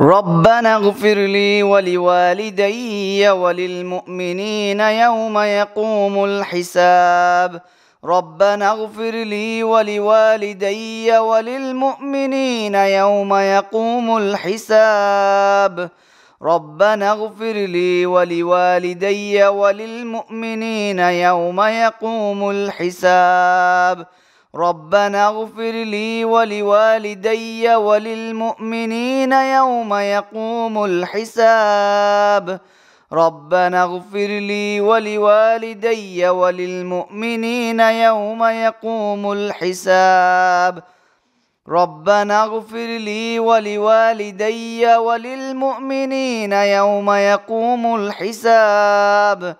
ربنا اغفر لي ولوالدي وللمؤمنين يوم يقوم الحساب ربنا اغفر لي ولوالدي وللمؤمنين يوم يقوم الحساب ربنا اغفر لي ولوالدي وللمؤمنين يوم يقوم الحساب ربنا اغفر لي ولوالدي وللمؤمنين يوم يقوم الحساب ربنا اغفر لي ولوالدي وللمؤمنين يوم يقوم الحساب ربنا اغفر لي ولوالدي وللمؤمنين يوم يقوم الحساب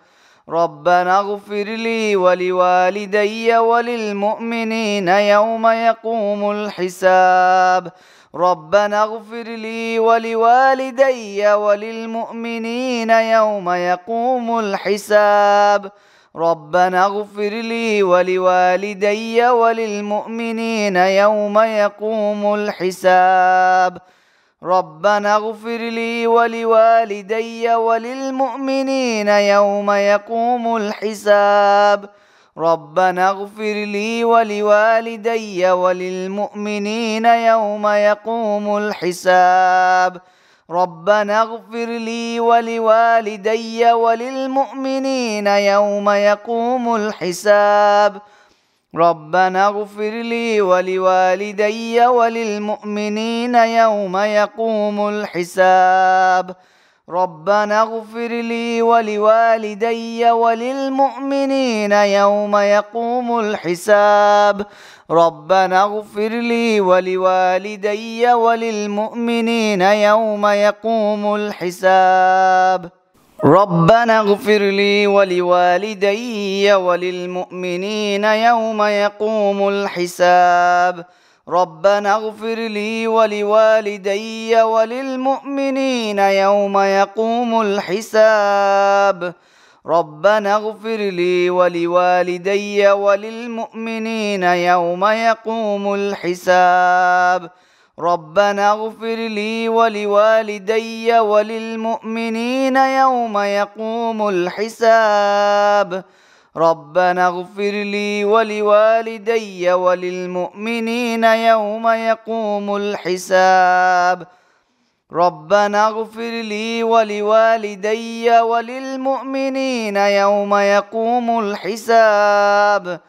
ربنا اغفر لي ولوالدي وللمؤمنين يوم يقوم الحساب ربنا اغفر لي ولوالدي وللمؤمنين يوم يقوم الحساب ربنا اغفر لي ولوالدي وللمؤمنين يوم يقوم الحساب ربنا اغفر لي ولوالدي وللمؤمنين يوم يقوم الحساب ربنا اغفر لي ولوالدي وللمؤمنين يوم يقوم الحساب ربنا اغفر لي ولوالدي وللمؤمنين يوم يقوم الحساب ربنا اغفر لي ولوالدي وللمؤمنين يوم يقوم الحساب ربنا اغفر لي ولوالدي وللمؤمنين يوم يقوم الحساب ربنا اغفر لي ولوالدي وللمؤمنين يوم يقوم الحساب ربنا اغفر لي ولوالدي وللمؤمنين يوم يقوم الحساب ربنا اغفر لي ولوالدي وللمؤمنين يوم يقوم الحساب ربنا اغفر لي ولوالدي وللمؤمنين يوم يقوم الحساب ربنا اغفر لي ولوالدي وللمؤمنين يوم يقوم الحساب ربنا اغفر لي ولوالدي وللمؤمنين يوم يقوم الحساب ربنا اغفر لي ولوالدي وللمؤمنين يوم يقوم الحساب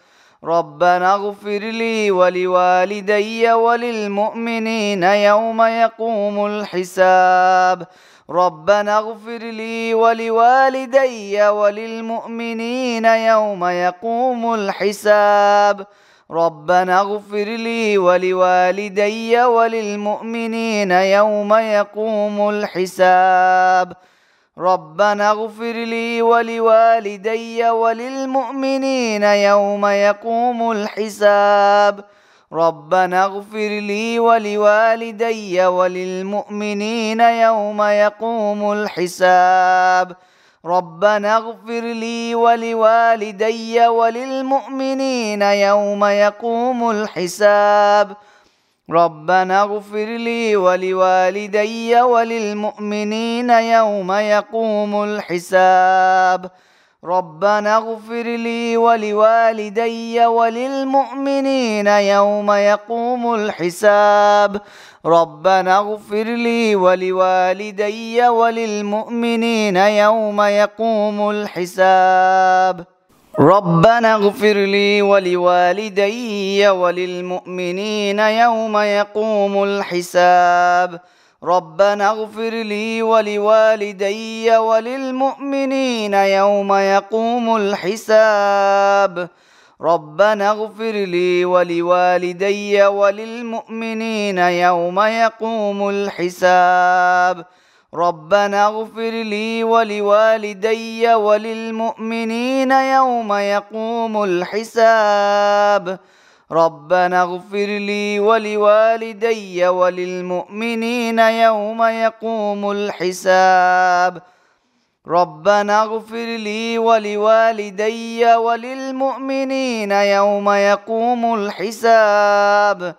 ربنا اغفر لي ولوالدي وللمؤمنين يوم يقوم الحساب ربنا اغفر لي ولوالدي وللمؤمنين يوم يقوم الحساب ربنا اغفر لي ولوالدي وللمؤمنين يوم يقوم الحساب ربنا اغفر لي ولوالدي وللمؤمنين يوم يقوم الحساب ربنا اغفر لي ولوالدي وللمؤمنين يوم يقوم الحساب ربنا اغفر لي ولوالدي وللمؤمنين يوم يقوم الحساب ربنا اغفر لي ولوالدي وللمؤمنين يوم يقوم الحساب ربنا اغفر لي ولوالدي وللمؤمنين يوم يقوم الحساب ربنا اغفر لي ولوالدي وللمؤمنين يوم يقوم الحساب ربنا اغفر لي ولوالدي وللمؤمنين يوم يقوم الحساب ربنا اغفر لي ولوالدي وللمؤمنين يوم يقوم الحساب ربنا اغفر لي ولوالدي وللمؤمنين يوم يقوم الحساب ربنا اغفر لي ولوالدي وللمؤمنين يوم يقوم الحساب ربنا اغفر لي ولوالدي وللمؤمنين يوم يقوم الحساب ربنا اغفر لي ولوالدي وللمؤمنين يوم يقوم الحساب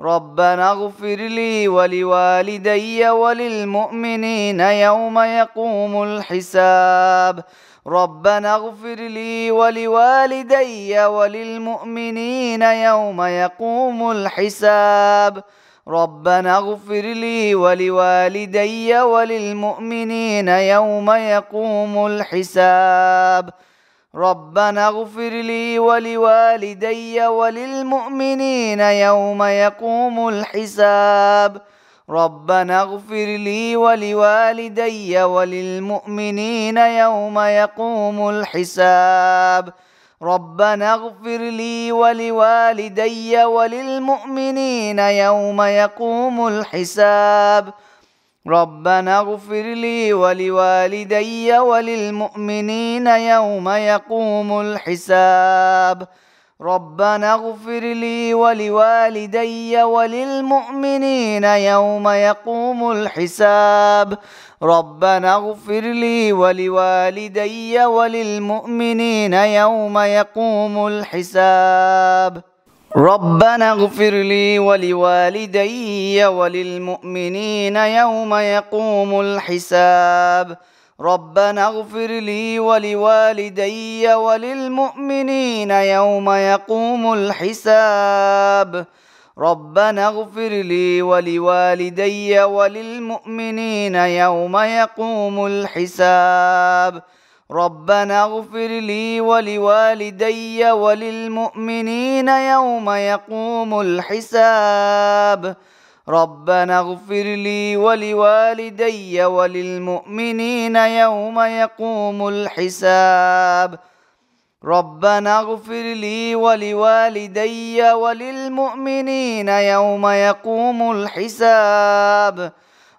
ربنا اغفر لي ولوالدي وللمؤمنين يوم يقوم الحساب ربنا اغفر لي ولوالدي وللمؤمنين يوم يقوم الحساب ربنا اغفر لي ولوالدي وللمؤمنين يوم يقوم الحساب ربنا اغفر لي ولوالدي وللمؤمنين يوم يقوم الحساب ربنا اغفر لي ولوالدي وللمؤمنين يوم يقوم الحساب ربنا اغفر لي ولوالدي وللمؤمنين يوم يقوم الحساب ربنا اغفر لي ولوالدي وللمؤمنين يوم يقوم الحساب ربنا اغفر لي ولوالدي وللمؤمنين يوم يقوم الحساب ربنا اغفر لي ولوالدي وللمؤمنين يوم يقوم الحساب ربنا اغفر لي ولوالدي وللمؤمنين يوم يقوم الحساب ربنا اغفر لي ولوالدي وللمؤمنين يوم يقوم الحساب ربنا اغفر لي ولوالدي وللمؤمنين يوم يقوم الحساب ربنا اغفر لي ولوالدي وللمؤمنين يوم يقوم الحساب ربنا اغفر لي ولوالدي وللمؤمنين يوم يقوم الحساب ربنا اغفر لي ولوالدي وللمؤمنين يوم يقوم الحساب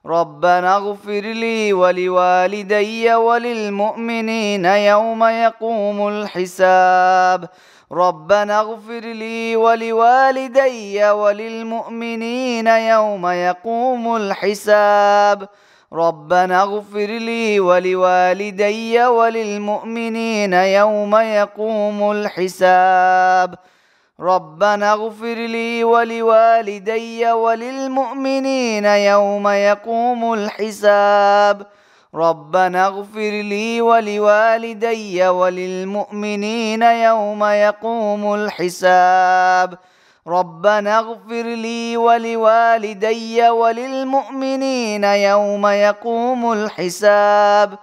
ربنا اغفر لي ولوالدي وللمؤمنين يوم يقوم الحساب ربنا اغفر لي ولوالدي وللمؤمنين يوم يقوم الحساب ربنا اغفر لي ولوالدي وللمؤمنين يوم يقوم الحساب ربنا اغفر لي ولوالدي وللمؤمنين يوم يقوم الحساب ربنا اغفر لي ولوالدي وللمؤمنين يوم يقوم الحساب ربنا اغفر لي ولوالدي وللمؤمنين يوم يقوم الحساب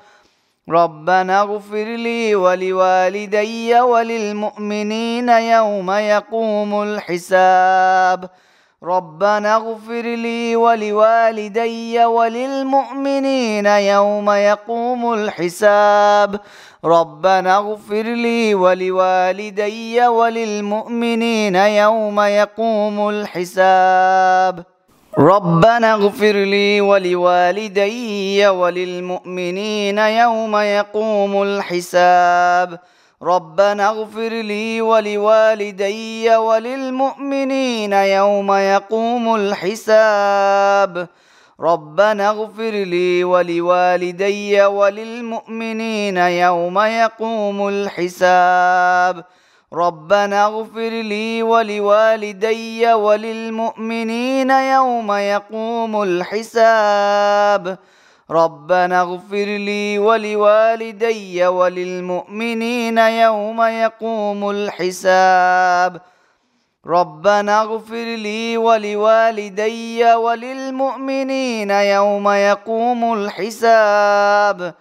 ربنا اغفر لي ولوالدي وللمؤمنين يوم يقوم الحساب ربنا اغفر لي ولوالدي وللمؤمنين يوم يقوم الحساب ربنا اغفر لي ولوالدي وللمؤمنين يوم يقوم الحساب ربنا اغفر لي ولوالدي وللمؤمنين يوم يقوم الحساب ربنا اغفر لي ولوالدي وللمؤمنين يوم يقوم الحساب ربنا اغفر لي ولوالدي وللمؤمنين يوم يقوم الحساب ربنا اغفر لي ولوالدي وللمؤمنين يوم يقوم الحساب ربنا اغفر لي ولوالدي وللمؤمنين يوم يقوم الحساب ربنا اغفر لي ولوالدي وللمؤمنين يوم يقوم الحساب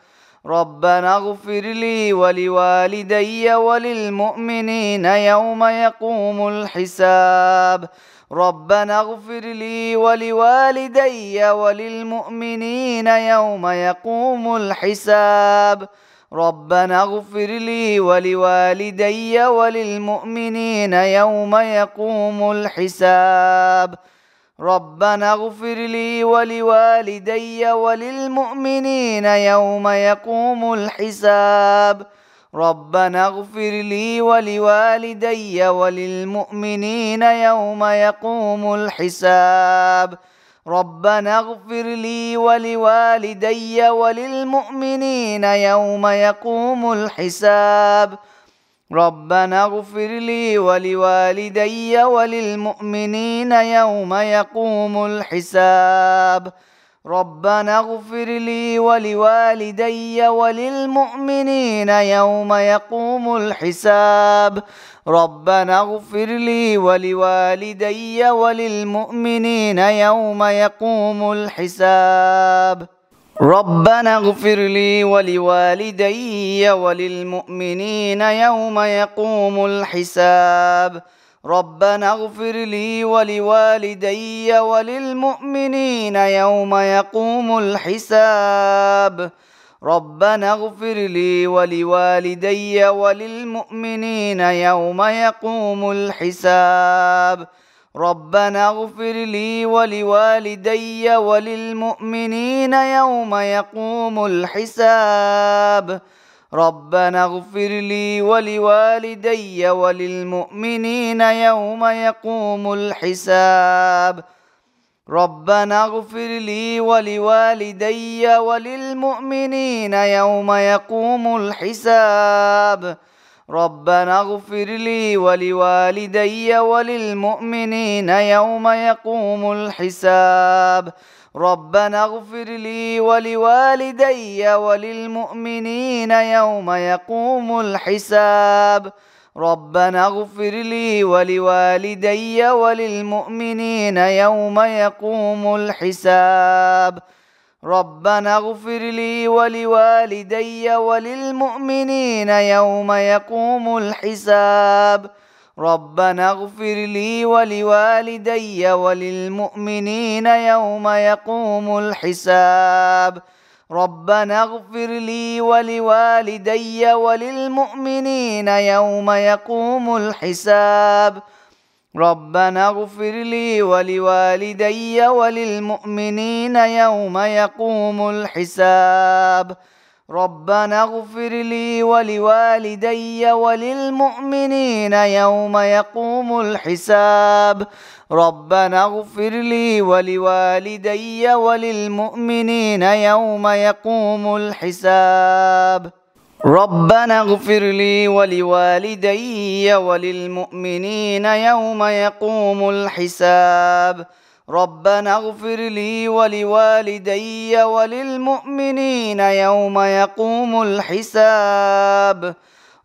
ربنا اغفر لي ولوالدي وللمؤمنين يوم يقوم الحساب ربنا اغفر لي ولوالدي وللمؤمنين يوم يقوم الحساب ربنا اغفر لي ولوالدي وللمؤمنين يوم يقوم الحساب ربنا اغفر لي ولوالدي وللمؤمنين يوم يقوم الحساب ربنا اغفر لي ولوالدي وللمؤمنين يوم يقوم الحساب ربنا اغفر لي ولوالدي وللمؤمنين يوم يقوم الحساب ربنا اغفر لي ولوالدي وللمؤمنين يوم يقوم الحساب ربنا اغفر لي ولوالدي وللمؤمنين يوم يقوم الحساب ربنا اغفر لي ولوالدي وللمؤمنين يوم يقوم الحساب ربنا اغفر لي ولوالدي وللمؤمنين يوم يقوم الحساب ربنا اغفر لي ولوالدي وللمؤمنين يوم يقوم الحساب ربنا اغفر لي ولوالدي وللمؤمنين يوم يقوم الحساب ربنا اغفر لي ولوالدي وللمؤمنين يوم يقوم الحساب ربنا اغفر لي ولوالدي وللمؤمنين يوم يقوم الحساب ربنا اغفر لي ولوالدي وللمؤمنين يوم يقوم الحساب ربنا اغفر لي ولوالدي وللمؤمنين يوم يقوم الحساب ربنا اغفر لي ولوالدي وللمؤمنين يوم يقوم الحساب ربنا اغفر لي ولوالدي وللمؤمنين يوم يقوم الحساب ربنا اغفر لي ولوالدي وللمؤمنين يوم يقوم الحساب ربنا اغفر لي ولوالدي وللمؤمنين يوم يقوم الحساب ربنا اغفر لي ولوالدي وللمؤمنين يوم يقوم الحساب ربنا اغفر لي ولوالدي وللمؤمنين يوم يقوم الحساب ربنا اغفر لي ولوالدي وللمؤمنين يوم يقوم الحساب ربنا اغفر لي ولوالدي وللمؤمنين يوم يقوم الحساب ربنا اغفر لي ولوالدي وللمؤمنين يوم يقوم الحساب ربنا اغفر لي ولوالدي وللمؤمنين يوم يقوم الحساب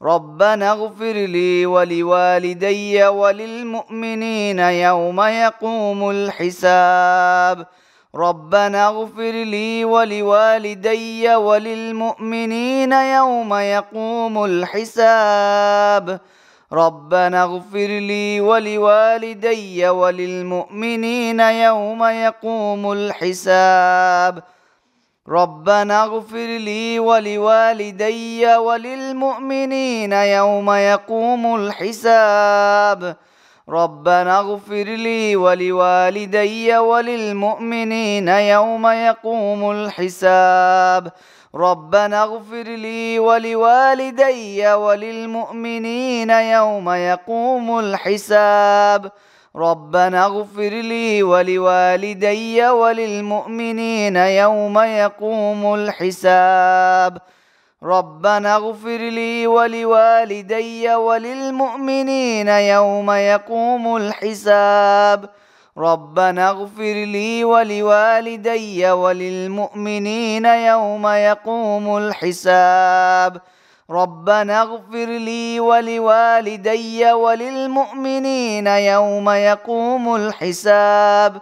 ربنا اغفر لي ولوالدي وللمؤمنين يوم يقوم الحساب ربنا اغفر لي ولوالدي وللمؤمنين يوم يقوم الحساب ربنا اغفر لي ولوالدي وللمؤمنين يوم يقوم الحساب ربنا اغفر لي ولوالدي وللمؤمنين يوم يقوم الحساب ربنا اغفر لي ولوالدي وللمؤمنين يوم يقوم الحساب ربنا اغفر لي ولوالدي وللمؤمنين يوم يقوم الحساب ربنا اغفر لي ولوالدي وللمؤمنين يوم يقوم الحساب ربنا اغفر لي ولوالدي وللمؤمنين يوم يقوم الحساب ربنا اغفر لي ولوالدي وللمؤمنين يوم يقوم الحساب ربنا اغفر لي ولوالدي وللمؤمنين يوم يقوم الحساب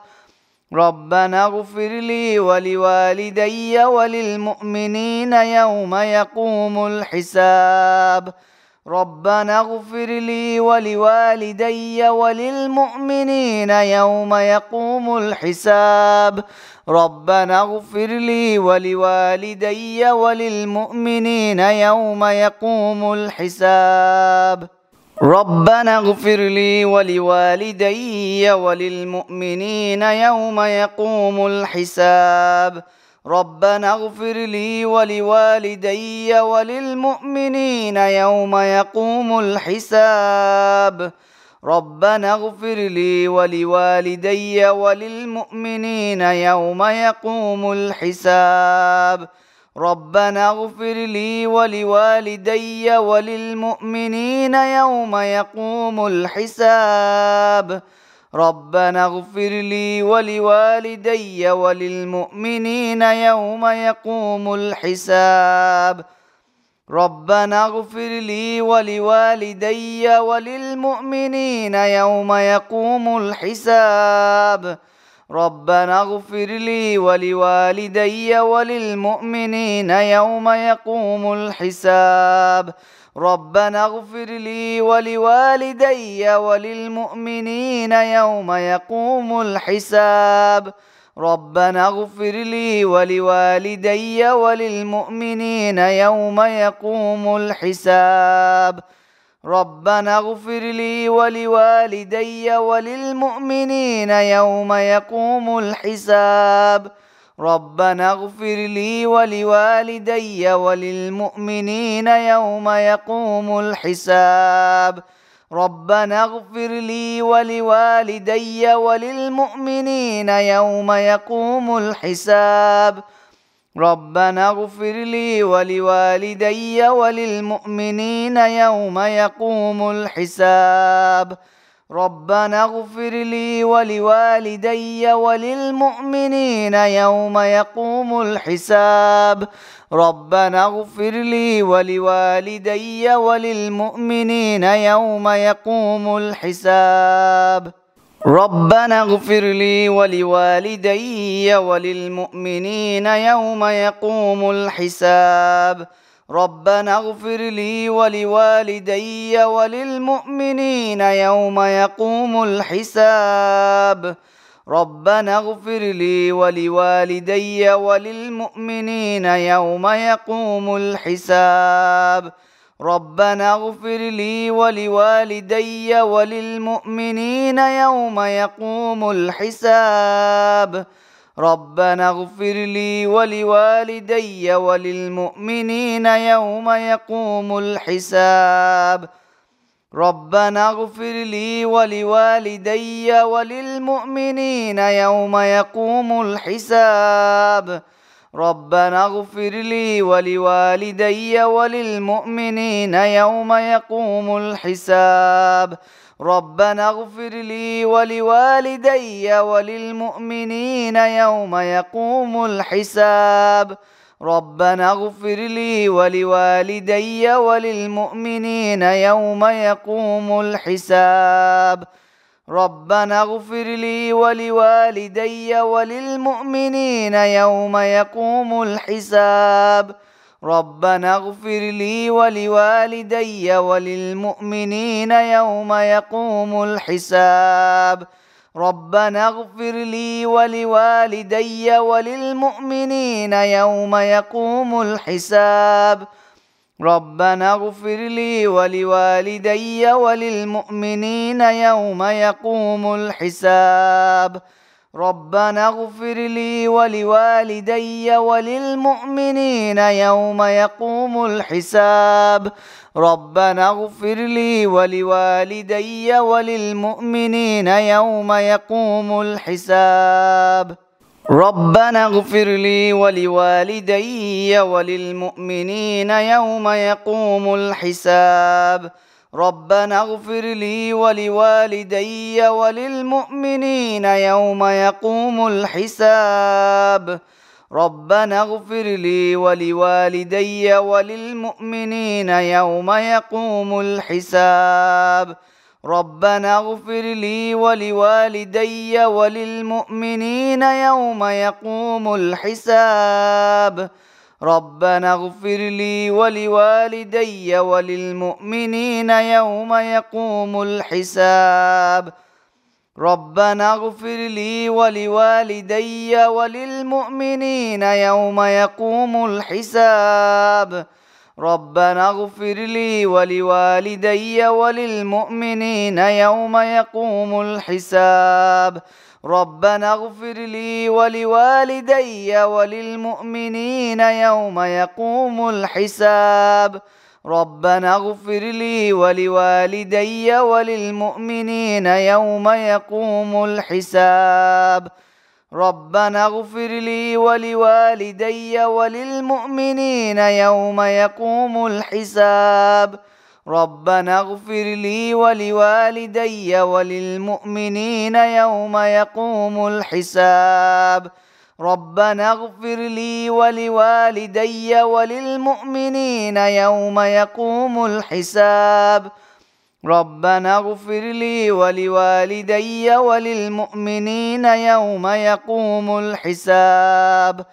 ربنا اغفر لي ولوالدي وللمؤمنين يوم يقوم الحساب ربنا اغفر لي ولوالدي وللمؤمنين يوم يقوم الحساب ربنا اغفر لي ولوالدي وللمؤمنين يوم يقوم الحساب ربنا اغفر لي ولوالدي وللمؤمنين يوم يقوم الحساب ربنا اغفر لي ولوالدي وللمؤمنين يوم يقوم الحساب ربنا اغفر لي ولوالدي وللمؤمنين يوم يقوم الحساب ربنا اغفر لي ولوالدي وللمؤمنين يوم يقوم الحساب ربنا اغفر لي ولوالدي وللمؤمنين يوم يقوم الحساب ربنا اغفر لي ولوالدي وللمؤمنين يوم يقوم الحساب ربنا اغفر لي ولوالدي وللمؤمنين يوم يقوم الحساب ربنا اغفر لي ولوالدي وللمؤمنين يوم يقوم الحساب ربنا اغفر لي ولوالدي وللمؤمنين يوم يقوم الحساب ربنا اغفر لي ولوالدي وللمؤمنين يوم يقوم الحساب ربنا اغفر لي ولوالدي وللمؤمنين يوم يقوم الحساب ربنا اغفر لي ولوالدي وللمؤمنين يوم يقوم الحساب ربنا اغفر لي ولوالدي وللمؤمنين يوم يقوم الحساب ربنا اغفر لي ولوالدي وللمؤمنين يوم يقوم الحساب ربنا اغفر لي ولوالدي وللمؤمنين يوم يقوم الحساب ربنا اغفر لي ولوالدي وللمؤمنين يوم يقوم الحساب ربنا اغفر لي ولوالدي وللمؤمنين يوم يقوم الحساب ربنا اغفر لي ولوالدي وللمؤمنين يوم يقوم الحساب ربنا اغفر لي ولوالدي وللمؤمنين يوم يقوم الحساب ربنا اغفر لي ولوالدي وللمؤمنين يوم يقوم الحساب ربنا اغفر لي ولوالدي وللمؤمنين يوم يقوم الحساب ربنا اغفر لي ولوالدي وللمؤمنين يوم يقوم الحساب ربنا اغفر لي ولوالدي وللمؤمنين يوم يقوم الحساب ربنا اغفر لي ولوالدي وللمؤمنين يوم يقوم الحساب ربنا اغفر لي ولوالدي وللمؤمنين يوم يقوم الحساب ربنا اغفر لي ولوالدي وللمؤمنين يوم يقوم الحساب ربنا اغفر لي ولوالدي وللمؤمنين يوم يقوم الحساب ربنا اغفر لي ولوالدي وللمؤمنين يوم يقوم الحساب ربنا اغفر لي ولوالدي وللمؤمنين يوم يقوم الحساب ربنا اغفر لي ولوالدي وللمؤمنين يوم يقوم الحساب ربنا اغفر لي ولوالدي وللمؤمنين يوم يقوم الحساب ربنا اغفر لي ولوالدي وللمؤمنين يوم يقوم الحساب ربنا اغفر لي ولوالدي وللمؤمنين يوم يقوم الحساب ربنا اغفر لي ولوالدي وللمؤمنين يوم يقوم الحساب ربنا اغفر لي ولوالدي وللمؤمنين يوم يقوم الحساب ربنا اغفر لي ولوالدي وللمؤمنين يوم يقوم الحساب ربنا اغفر لي ولوالدي وللمؤمنين يوم يقوم الحساب ربنا اغفر لي ولوالدي وللمؤمنين يوم يقوم الحساب ربنا اغفر لي ولوالدي وللمؤمنين يوم يقوم الحساب ربنا اغفر لي ولوالدي وللمؤمنين يوم يقوم الحساب ربنا اغفر لي ولوالدي وللمؤمنين يوم يقوم الحساب ربنا اغفر لي ولوالدي وللمؤمنين يوم يقوم الحساب ربنا اغفر لي ولوالدي وللمؤمنين يوم يقوم الحساب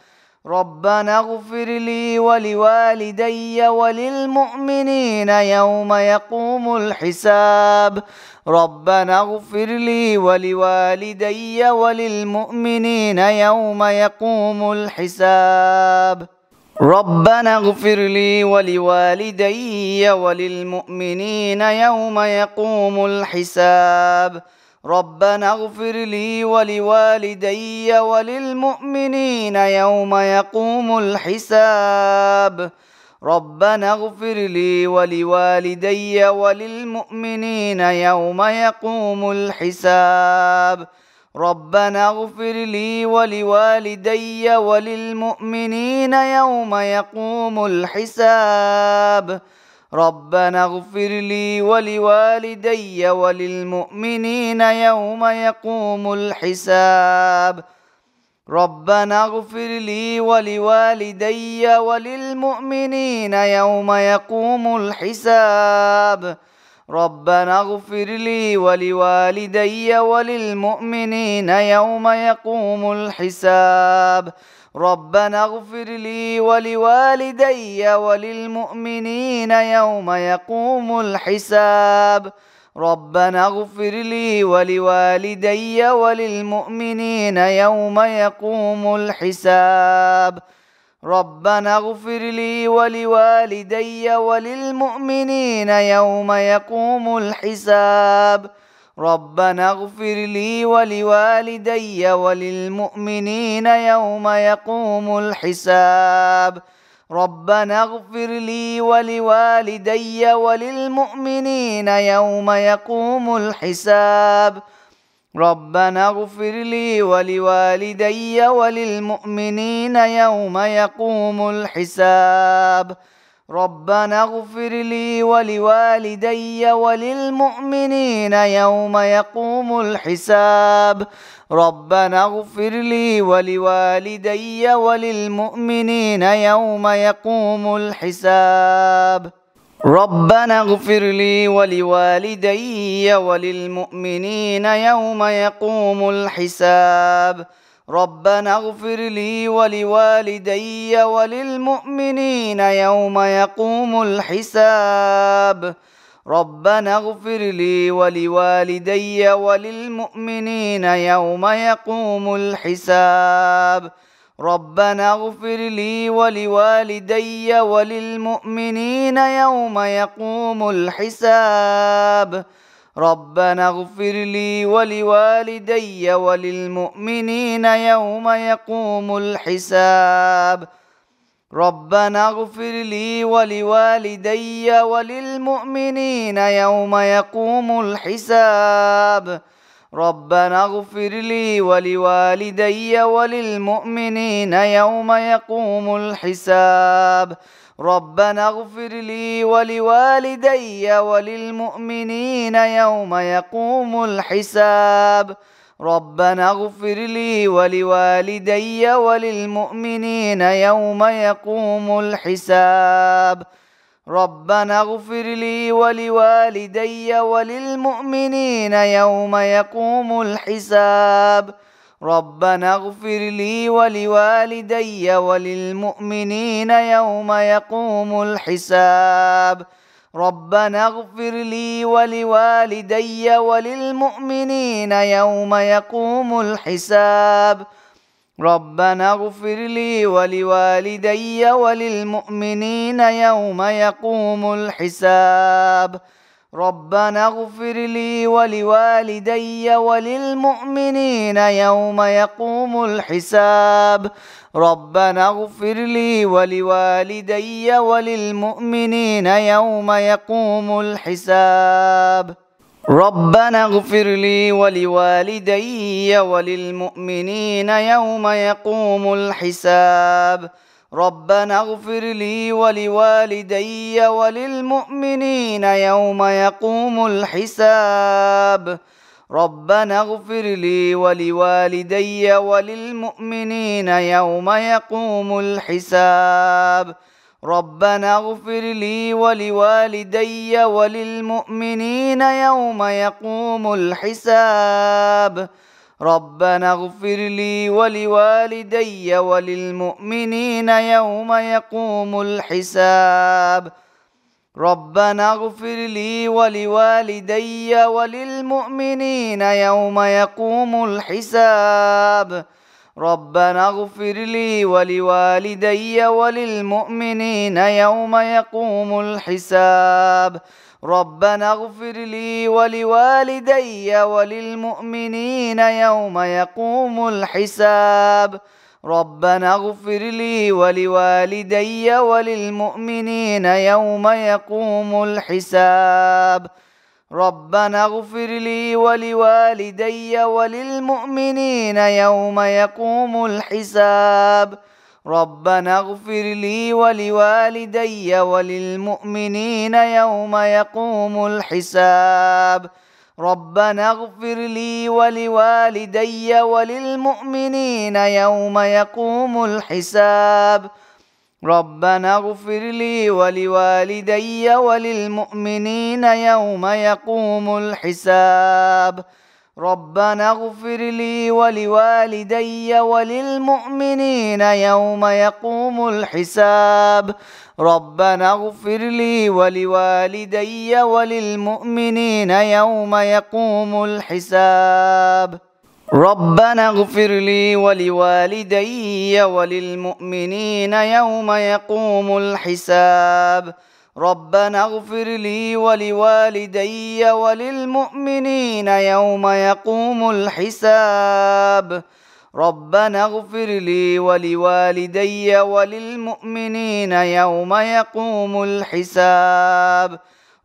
ربنا اغفر لي ولوالدي وللمؤمنين يوم يقوم الحساب ربنا اغفر لي ولوالدي وللمؤمنين يوم يقوم الحساب ربنا اغفر لي ولوالدي وللمؤمنين يوم يقوم الحساب ربنا اغفر لي ولوالدي وللمؤمنين يوم يقوم الحساب ربنا اغفر لي ولوالدي وللمؤمنين يوم يقوم الحساب ربنا اغفر لي ولوالدي وللمؤمنين يوم يقوم الحساب ربنا اغفر لي ولوالدي وللمؤمنين يوم يقوم الحساب ربنا اغفر لي ولوالدي وللمؤمنين يوم يقوم الحساب ربنا اغفر لي ولوالدي وللمؤمنين يوم يقوم الحساب ربنا اغفر لي ولوالدي وللمؤمنين يوم يقوم الحساب ربنا اغفر لي ولوالدي وللمؤمنين يوم يقوم الحساب ربنا اغفر لي ولوالدي وللمؤمنين يوم يقوم الحساب ربنا اغفر لي ولوالدي وللمؤمنين يوم يقوم الحساب ربنا اغفر لي ولوالدي وللمؤمنين يوم يقوم الحساب ربنا اغفر لي ولوالدي وللمؤمنين يوم يقوم الحساب ربنا اغفر لي ولوالدي وللمؤمنين يوم يقوم الحساب ربنا اغفر لي ولوالدي وللمؤمنين يوم يقوم الحساب ربنا اغفر لي ولوالدي وللمؤمنين يوم يقوم الحساب ربنا اغفر لي ولوالدي وللمؤمنين يوم يقوم الحساب ربنا اغفر لي ولوالدي وللمؤمنين يوم يقوم الحساب ربنا اغفر لي ولوالدي وللمؤمنين يوم يقوم الحساب ربنا اغفر لي ولوالدي وللمؤمنين يوم يقوم الحساب ربنا اغفر لي ولوالدي وللمؤمنين يوم يقوم الحساب ربنا اغفر لي ولوالدي وللمؤمنين يوم يقوم الحساب ربنا اغفر لي ولوالدي وللمؤمنين يوم يقوم الحساب ربنا اغفر لي ولوالدي وللمؤمنين يوم يقوم الحساب ربنا اغفر لي ولوالدي وللمؤمنين يوم يقوم الحساب ربنا اغفر لي ولوالدي وللمؤمنين يوم يقوم الحساب ربنا اغفر لي ولوالدي وللمؤمنين يوم يقوم الحساب ربنا اغفر لي ولوالدي وللمؤمنين يوم يقوم الحساب ربنا اغفر لي ولوالدي وللمؤمنين يوم يقوم الحساب ربنا اغفر لي ولوالدي وللمؤمنين يوم يقوم الحساب ربنا اغفر لي ولوالدي وللمؤمنين يوم يقوم الحساب ربنا اغفر لي ولوالدي وللمؤمنين يوم يقوم الحساب ربنا اغفر لي ولوالدي وللمؤمنين يوم يقوم الحساب ربنا اغفر لي ولوالدي وللمؤمنين يوم يقوم الحساب ربنا اغفر لي ولوالدي وللمؤمنين يوم يقوم الحساب ربنا اغفر لي ولوالدي وللمؤمنين يوم يقوم الحساب ربنا اغفر لي ولوالدي وللمؤمنين يوم يقوم الحساب ربنا اغفر لي ولوالدي وللمؤمنين يوم يقوم الحساب ربنا اغفر لي ولوالدي وللمؤمنين يوم يقوم الحساب ربنا اغفر لي ولوالدي وللمؤمنين يوم يقوم الحساب ربنا اغفر لي ولوالدي وللمؤمنين يوم يقوم الحساب ربنا اغفر لي ولوالدي وللمؤمنين يوم يقوم الحساب ربنا اغفر لي ولوالدي وللمؤمنين يوم يقوم الحساب ربنا اغفر لي ولوالدي وللمؤمنين يوم يقوم الحساب ربنا اغفر لي ولوالدي وللمؤمنين يوم يقوم الحساب ربنا اغفر لي ولوالدي وللمؤمنين يوم يقوم الحساب ربنا اغفر لي ولوالدي وللمؤمنين يوم يقوم الحساب ربنا اغفر لي ولوالدي وللمؤمنين يوم يقوم الحساب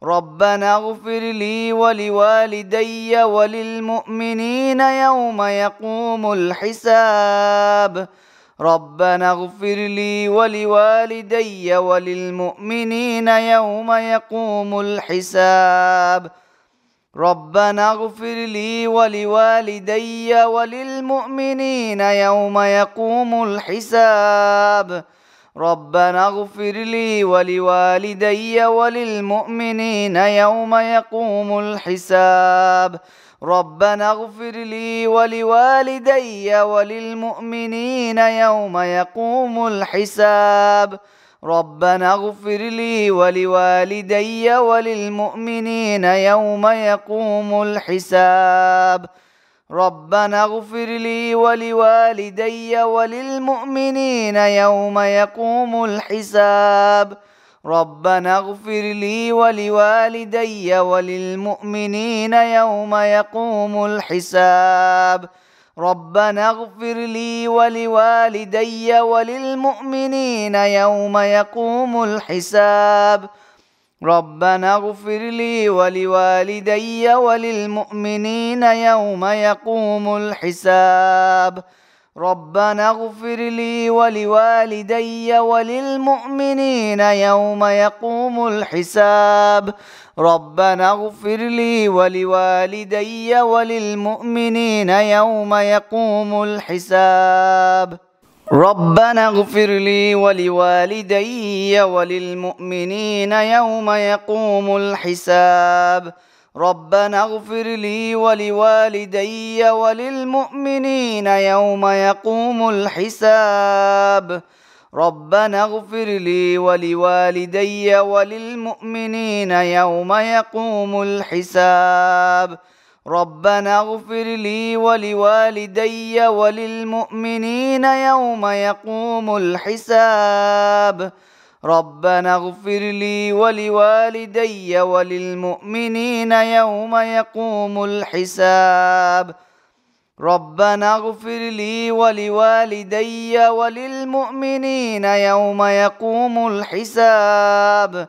ربنا اغفر لي ولوالدي وللمؤمنين يوم يقوم الحساب ربنا اغفر لي ولوالدي وللمؤمنين يوم يقوم الحساب ربنا اغفر لي ولوالدي وللمؤمنين يوم يقوم الحساب ربنا اغفر لي ولوالدي وللمؤمنين يوم يقوم الحساب ربنا اغفر لي ولوالدي وللمؤمنين يوم يقوم الحساب ربنا اغفر لي ولوالدي وللمؤمنين يوم يقوم الحساب ربنا اغفر لي ولوالدي وللمؤمنين يوم يقوم الحساب ربنا اغفر لي ولوالدي وللمؤمنين يوم يقوم الحساب ربنا اغفر لي ولوالدي وللمؤمنين يوم يقوم الحساب ربنا اغفر لي ولوالدي وللمؤمنين يوم يقوم الحساب ربنا اغفر لي ولوالدي وللمؤمنين يوم يقوم الحساب ربنا اغفر لي ولوالدي وللمؤمنين يوم يقوم الحساب ربنا اغفر لي ولوالدي وللمؤمنين يوم يقوم الحساب ربنا اغفر لي ولوالدي وللمؤمنين يوم يقوم الحساب ربنا اغفر لي ولوالدي وللمؤمنين يوم يقوم الحساب ربنا اغفر لي ولوالدي وللمؤمنين يوم يقوم الحساب ربنا اغفر لي ولوالدي وللمؤمنين يوم يقوم الحساب ربنا اغفر لي ولوالدي وللمؤمنين يوم يقوم الحساب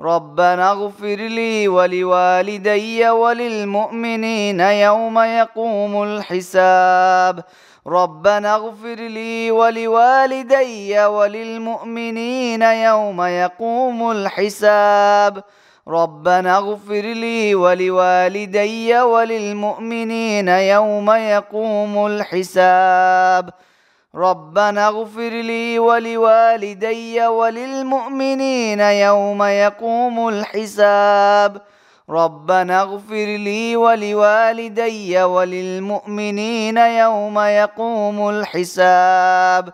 ربنا اغفر لي ولوالدي وللمؤمنين يوم يقوم الحساب ربنا اغفر لي ولوالدي وللمؤمنين يوم يقوم الحساب ربنا اغفر لي ولوالدي وللمؤمنين يوم يقوم الحساب ربنا اغفر لي ولوالدي وللمؤمنين يوم يقوم الحساب ربنا اغفر لي ولوالدي وللمؤمنين يوم يقوم الحساب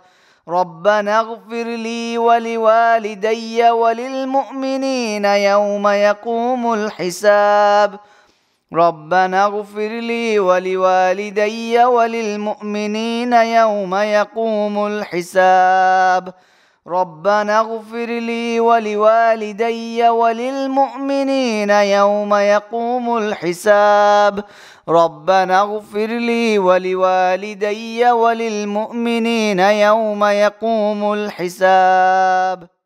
ربنا اغفر لي ولوالدي وللمؤمنين يوم يقوم الحساب ربنا اغفر لي ولوالدي وللمؤمنين يوم يقوم الحساب ربنا اغفر لي ولوالدي وللمؤمنين يوم يقوم الحساب ربنا اغفر لي ولوالدي وللمؤمنين يوم يقوم الحساب